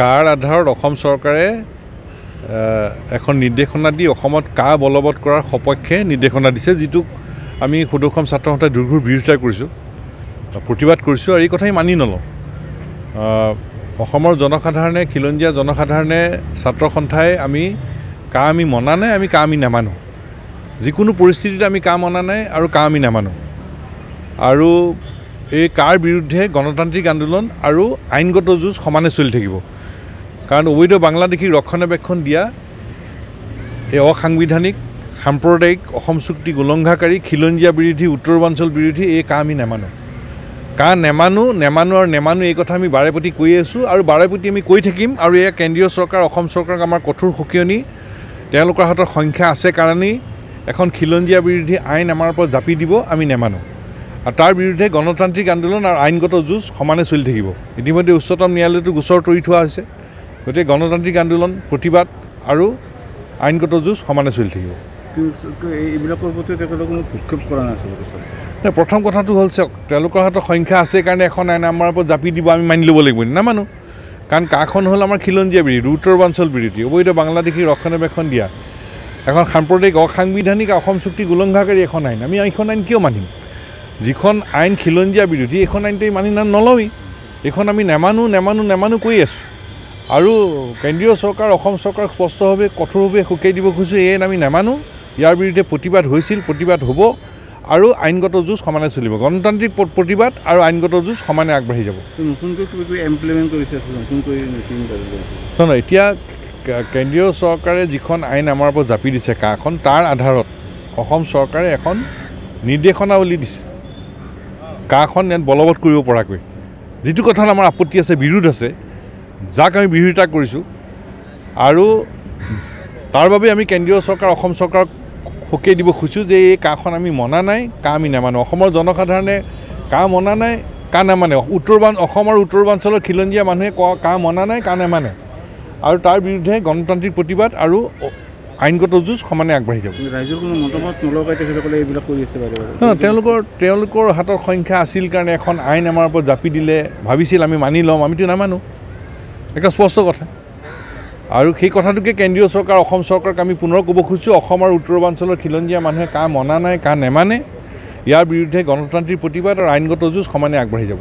কাৰ আধাৰত অসম চৰকাৰে এখন নিৰ্দেশনা দি অসমত কা বলবৎ কৰাৰ সপক্ষে নিৰ্দেশনা দিছে যিটোক আমি সদৌসম ছাত্ৰসন্থাই দীৰ্ঘৰ বিৰোধিতা কৰিছোঁ প্ৰতিবাদ কৰিছোঁ আৰু এই কথাই মানি নলওঁ অসমৰ জনসাধাৰণে খিলঞ্জীয়া জনসাধাৰণে ছাত্ৰ সন্থাই আমি কা আমি মনা নাই আমি কা আমি নামানো যিকোনো পৰিস্থিতিত আমি কা মনা নাই আৰু কা আমি নামানো আৰু এই কাৰ বিৰুদ্ধে গণতান্ত্ৰিক আন্দোলন আৰু আইনগত যুঁজ সমানে চলি থাকিব কাৰণ অবৈধ বাংলাদেশী ৰক্ষণাবেক্ষণ দিয়া এই অসাংবিধানিক সাম্প্ৰদায়িক অসম চুক্তি উলংঘাকাৰী খিলঞ্জীয়া বিৰোধী উত্তৰ পূৰ্বাঞ্চল বিৰোধী এই কাহ আমি নেমানো কাহ নেমানো নেমানো আৰু নেমানো এই কথা আমি বাৰে প্ৰতি কৈ আছোঁ আৰু বাৰে প্ৰতি আমি কৈ থাকিম আৰু এয়া কেন্দ্ৰীয় চৰকাৰ অসম চৰকাৰক আমাৰ কঠোৰ সকীয়নি তেওঁলোকৰ হাতত সংখ্যা আছে কাৰণেই এখন খিলঞ্জীয়া বিৰোধী আইন আমাৰ ওপৰত জাপি দিব আমি নেমানো আৰু তাৰ বিৰুদ্ধে গণতান্ত্ৰিক আন্দোলন আৰু আইনগত যুঁজ সমানে চলি থাকিব ইতিমধ্যে উচ্চতম ন্যায়ালয়তো গোচৰ তৰি থোৱা হৈছে গতিকে গণতান্ত্ৰিক আন্দোলন প্ৰতিবাদ আৰু আইনগত যুঁজ সমানে চলি থাকিব প্ৰথম কথাটো হ'ল চাওক তেওঁলোকৰ হাতত সংখ্যা আছে কাৰণে এখন আইন আমাৰ ওপৰত জাপি দিব আমি মানি ল'ব লাগিব নামানো কাৰণ কাখন হ'ল আমাৰ খিলঞ্জীয়া বিৰোধী উত্তৰ পূৰ্বাঞ্চল বিৰোধী অবৈধ বাংলাদেশী ৰক্ষণাবেক্ষণ দিয়া এখন সাম্প্ৰদায়িক অসাংবিধানিক অসম চুক্তি উলংঘাকাৰী এখন আইন আমি এইখন আইন কিয় মানিম যিখন আইন খিলঞ্জীয়া বিৰোধী এইখন আইনটো ইমান ইমান নলওঁৱেই এইখন আমি নেমানো নেমানো নেমানো কৈ আছোঁ আৰু কেন্দ্ৰীয় চৰকাৰ অসম চৰকাৰ স্পষ্টভাৱে কঠোৰভাৱে সুকিয়াই দিব খুজিছোঁ এই আইন আমি নেমানো ইয়াৰ বিৰুদ্ধে প্ৰতিবাদ হৈছিল প্ৰতিবাদ হ'ব আৰু আইনগত যুঁজ সমানে চলিব গণতান্ত্ৰিক প্ৰতিবাদ আৰু আইনগত যুঁজ সমানে আগবাঢ়ি যাব নতুনকৈ নহয় এতিয়া কেন্দ্ৰীয় চৰকাৰে যিখন আইন আমাৰ ওপৰত জাপি দিছে কাখন তাৰ আধাৰত অসম চৰকাৰে এখন নিৰ্দেশনাৱলী দিছে গাঁওখন যেন বলবৎ কৰিব পৰাকৈ যিটো কথাত আমাৰ আপত্তি আছে বিৰোধ আছে যাক আমি বিৰোধিতা কৰিছোঁ আৰু তাৰ বাবে আমি কেন্দ্ৰীয় চৰকাৰ অসম চৰকাৰক সকীয়াই দিব খুজিছোঁ যে এই কাখন আমি মনা নাই কা আমি নামানো অসমৰ জনসাধাৰণে কা মনা নাই কা নামানে উত্তৰবান অসম আৰু উত্তৰবাঞ্চলৰ খিলঞ্জীয়া মানুহে কা মনা নাই কা নামানে আৰু তাৰ বিৰুদ্ধে গণতান্ত্ৰিক প্ৰতিবাদ আৰু আইনগত যুঁজ সমানে আগবাঢ়ি যাব আছে বাৰে তেওঁলোকৰ তেওঁলোকৰ হাতত সংখ্যা আছিল কাৰণে এখন আইন আমাৰ ওপৰত জাপি দিলে ভাবিছিল আমি মানি ল'ম আমিতো নামানো একে স্পষ্ট কথা আৰু সেই কথাটোকে কেন্দ্ৰীয় চৰকাৰ অসম চৰকাৰক আমি পুনৰ ক'ব খুজিছোঁ অসম আৰু উত্তৰ খিলঞ্জীয়া মানুহে কা মনা নাই কা নেমানে ইয়াৰ বিৰুদ্ধে গণতান্ত্ৰিক প্ৰতিবাদ আৰু আইনগত যুঁজ সমানে আগবাঢ়ি যাব